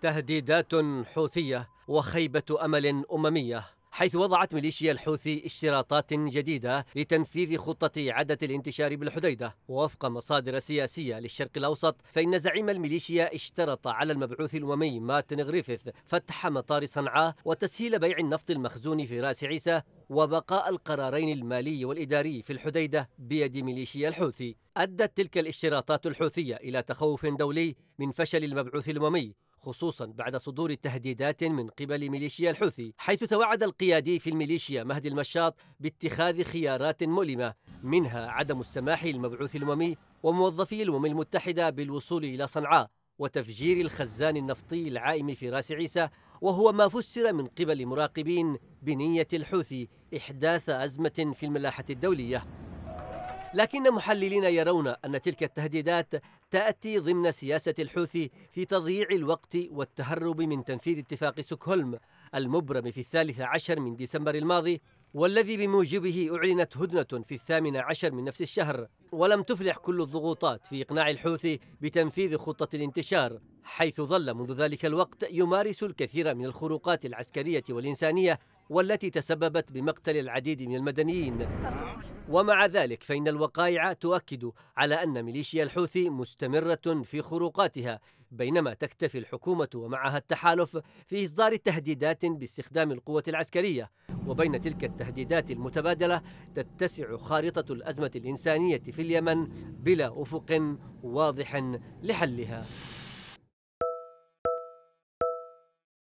تهديدات حوثية وخيبة أمل أممية حيث وضعت ميليشيا الحوثي اشتراطات جديدة لتنفيذ خطة إعادة الانتشار بالحديدة ووفق مصادر سياسية للشرق الأوسط فإن زعيم الميليشيا اشترط على المبعوث الأممي مارتن غريفيث فتح مطار صنعاء وتسهيل بيع النفط المخزون في رأس عيسى وبقاء القرارين المالي والإداري في الحديدة بيد ميليشيا الحوثي أدت تلك الاشتراطات الحوثية إلى تخوف دولي من فشل المبعوث الأممي خصوصا بعد صدور تهديدات من قبل ميليشيا الحوثي حيث توعد القيادي في الميليشيا مهدي المشاط باتخاذ خيارات مؤلمة منها عدم السماح للمبعوث الأممي وموظفي الأمم المتحدة بالوصول إلى صنعاء وتفجير الخزان النفطي العائم في راس عيسى وهو ما فسر من قبل مراقبين بنية الحوثي إحداث أزمة في الملاحة الدولية لكن محللين يرون أن تلك التهديدات تأتي ضمن سياسة الحوثي في تضييع الوقت والتهرب من تنفيذ اتفاق سوكهولم المبرم في الثالث عشر من ديسمبر الماضي والذي بموجبه أعلنت هدنة في الثامن عشر من نفس الشهر ولم تفلح كل الضغوطات في إقناع الحوثي بتنفيذ خطة الانتشار حيث ظل منذ ذلك الوقت يمارس الكثير من الخروقات العسكرية والإنسانية والتي تسببت بمقتل العديد من المدنيين ومع ذلك فإن الوقائع تؤكد على أن ميليشيا الحوثي مستمرة في خروقاتها بينما تكتفي الحكومة ومعها التحالف في إصدار تهديدات باستخدام القوة العسكرية وبين تلك التهديدات المتبادلة تتسع خارطة الأزمة الإنسانية في اليمن بلا أفق واضح لحلها